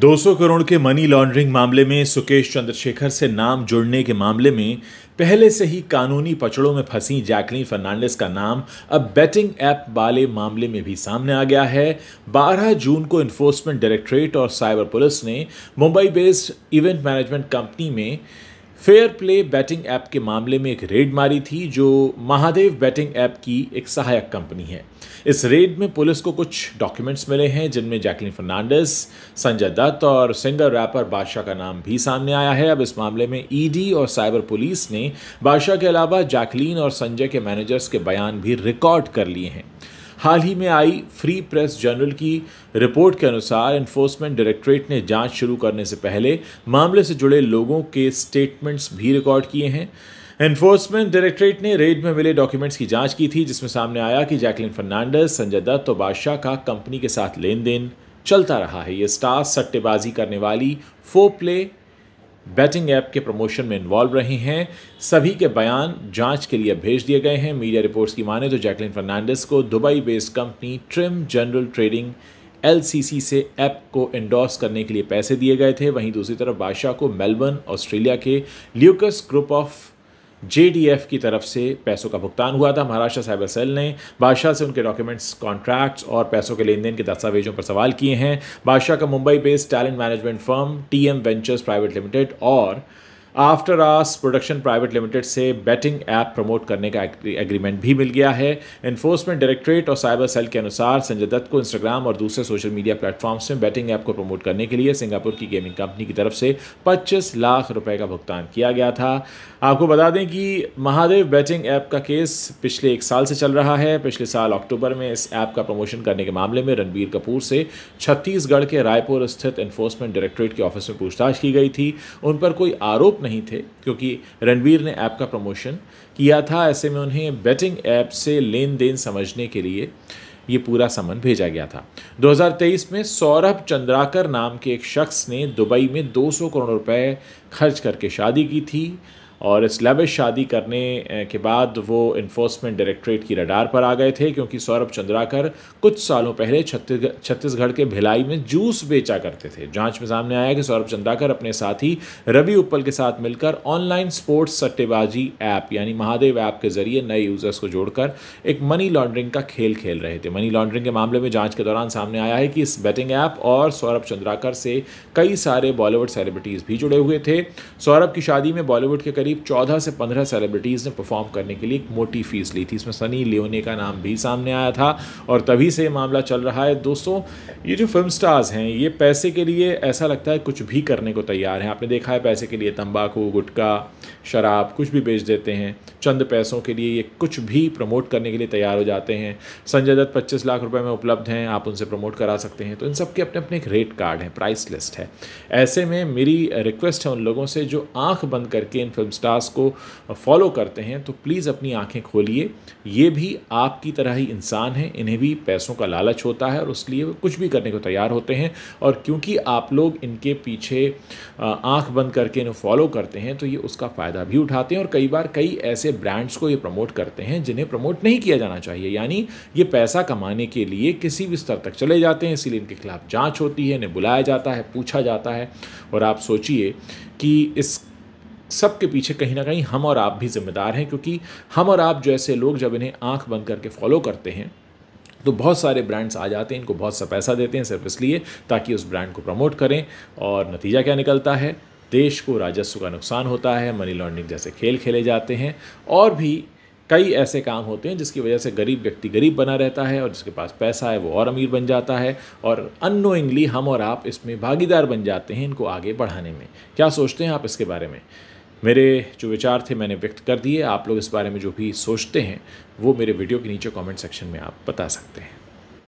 200 करोड़ के money laundering मामले में सुकेश चंद्रशेखर से नाम जुड़ने के मामले में पहले से ही कानूनी पचड़ों में फंसी जैकलीन फर्नांडिस का नाम अब बेटिंग ऐप वाले मामले में भी सामने आ गया है 12 जून को इन्फोर्समेंट डायरेक्टरेट और साइबर पुलिस ने Mumbai based event management company में फेयर प्ले बैटिंग ऐप के मामले में एक रेड मारी थी जो महादेव बैटिंग ऐप की एक सहायक कंपनी है इस रेड में पुलिस को कुछ डॉक्यूमेंट्स मिले हैं जिनमें जैकलिन फर्नांडिस संजय दत्त और सिंगर रैपर बादशाह का नाम भी सामने आया है अब इस मामले में ईडी e और साइबर पुलिस ने बादशाह के अलावा जैकलीन और संजय के मैनेजर्स के बयान भी रिकॉर्ड कर लिए हैं हाल ही में आई फ्री प्रेस जर्नल की रिपोर्ट के अनुसार इन्फोर्समेंट डायरेक्टरेट ने जांच शुरू करने से पहले मामले से जुड़े लोगों के स्टेटमेंट्स भी रिकॉर्ड किए हैं एनफोर्समेंट डायरेक्टरेट ने रेड में मिले डॉक्यूमेंट्स की जांच की थी जिसमें सामने आया कि जैकलिन फर्नांडस संजय दत्त और बादशाह का कंपनी के साथ लेन देन चलता रहा है ये स्टार सट्टेबाजी करने वाली फो प्ले बैटिंग ऐप के प्रमोशन में इन्वॉल्व रहे हैं सभी के बयान जांच के लिए भेज दिए गए हैं मीडिया रिपोर्ट्स की माने तो जैकलिन फर्नांडिस को Dubai based company trim general trading L से ऐप को इंडोर्स करने के लिए पैसे दिए गए थे वहीं दूसरी तरफ बादशाह को मेलबर्न ऑस्ट्रेलिया के ल्यूकस ग्रुप ऑफ जेडीएफ की तरफ से पैसों का भुगतान हुआ था महाराष्ट्र साइबर सेल ने बादशाह से उनके डॉक्यूमेंट्स कॉन्ट्रैक्ट्स और पैसों के लेन देन के दस्तावेजों पर सवाल किए हैं बादशाह का Mumbai based talent management firm T ventures private limited और आफ्टर आस प्रोडक्शन प्राइवेट लिमिटेड से बैटिंग ऐप प्रमोट करने का एग्रीमेंट भी मिल गया है इन्फोर्समेंट डायरेक्टरेट और साइबर सेल के अनुसार संजय दत्त को इंस्टाग्राम और दूसरे सोशल मीडिया प्लेटफॉर्म्स में बैटिंग ऐप को प्रमोट करने के लिए सिंगापुर की गेमिंग कंपनी की तरफ से पच्चीस लाख रुपए का भुगतान किया गया था आपको बता दें कि महादेव बैटिंग ऐप का केस पिछले एक साल से चल रहा है पिछले साल अक्टूबर में इस ऐप का प्रमोशन करने के मामले में रणबीर कपूर से छत्तीसगढ़ के रायपुर स्थित इन्फोर्समेंट डायरेक्टरेट के ऑफिस में पूछताछ की गई थी उन पर कोई आरोप नहीं थे क्योंकि रणवीर ने ऐप का प्रमोशन किया था ऐसे में उन्हें बेटिंग ऐप से लेन देन समझने के लिए ये पूरा समन भेजा गया था 2023 में सौरभ चंद्राकर नाम के एक शख्स ने दुबई में 200 करोड़ रुपए खर्च करके शादी की थी और इस लविश शादी करने के बाद वो इन्फोर्समेंट डायरेक्टरेट की रडार पर आ गए थे क्योंकि सौरभ चंद्राकर कुछ सालों पहले छत्तीसगढ़ छत्तीसगढ़ के भिलाई में जूस बेचा करते थे जांच में सामने आया कि सौरभ चंद्राकर अपने साथी रवि उप्पल के साथ मिलकर ऑनलाइन स्पोर्ट्स सट्टेबाजी ऐप यानी महादेव ऐप के जरिए नए यूज़र्स को जोड़कर एक मनी लॉन्ड्रिंग का खेल खेल रहे थे मनी लॉन्ड्रिंग के मामले में जाँच के दौरान सामने आया है कि इस बैटिंग ऐप और सौरभ चंद्राकर से कई सारे बॉलीवुड सेलिब्रिटीज़ भी जुड़े हुए थे सौरभ की शादी में बॉलीवुड के करीब 14 से 15 सेलिब्रिटीज़ ने परफॉर्म करने के लिए एक मोटी फीस ली थी इसमें सनी लियोने का नाम भी सामने आया था और तभी से ये मामला चल रहा है दोस्तों ये जो फिल्म स्टार्स हैं ये पैसे के लिए ऐसा लगता है कुछ भी करने को तैयार हैं आपने देखा है पैसे के लिए तंबाकू गुटखा शराब कुछ भी बेच देते हैं चंद पैसों के लिए ये कुछ भी प्रमोट करने के लिए तैयार हो जाते हैं संजय दत्त पच्चीस लाख रुपए में उपलब्ध हैं आप उनसे प्रमोट करा सकते हैं तो इन सब के अपने अपने एक रेट कार्ड हैं प्राइस लिस्ट है ऐसे में मेरी रिक्वेस्ट है उन लोगों से जो आँख बंद करके इन फिल्म स्टार्स को फॉलो करते हैं तो प्लीज़ अपनी आँखें खोलिए ये भी आपकी तरह ही इंसान हैं इन्हें भी पैसों का लालच होता है और उस लिए कुछ भी करने को तैयार होते हैं और क्योंकि आप लोग इनके पीछे आँख बंद करके इन्हें फॉलो करते हैं तो ये उसका फ़ायदा भी उठाते हैं और कई बार कई ऐसे ब्रांड्स को ये प्रमोट करते हैं जिन्हें प्रमोट नहीं किया जाना चाहिए यानी ये पैसा कमाने के लिए किसी भी स्तर तक चले जाते हैं इसीलिए इनके खिलाफ जांच होती है इन्हें बुलाया जाता है पूछा जाता है और आप सोचिए कि इस सब के पीछे कहीं ना कहीं हम और आप भी जिम्मेदार हैं क्योंकि हम और आप जैसे लोग जब इन्हें आंख बंद करके फॉलो करते हैं तो बहुत सारे ब्रांड्स आ जाते हैं इनको बहुत सा पैसा देते हैं सिर्फ इसलिए ताकि उस ब्रांड को प्रमोट करें और नतीजा क्या निकलता है देश को राजस्व का नुकसान होता है मनी लॉन्ड्रिंग जैसे खेल खेले जाते हैं और भी कई ऐसे काम होते हैं जिसकी वजह से गरीब व्यक्ति गरीब बना रहता है और जिसके पास पैसा है वो और अमीर बन जाता है और अनोइंगली हम और आप इसमें भागीदार बन जाते हैं इनको आगे बढ़ाने में क्या सोचते हैं आप इसके बारे में मेरे जो विचार थे मैंने व्यक्त कर दिए आप लोग इस बारे में जो भी सोचते हैं वो मेरे वीडियो के नीचे कमेंट सेक्शन में आप बता सकते हैं